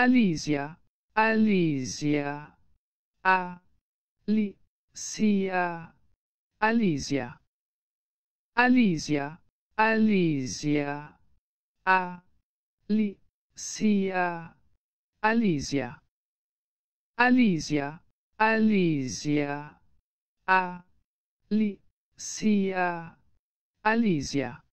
Alicia, Alicia, A, Li, Cia, Alicia, Alicia, Alicia, A, Li, Cia, Alicia, Alicia, Alicia, A, Li, Cia, Alicia.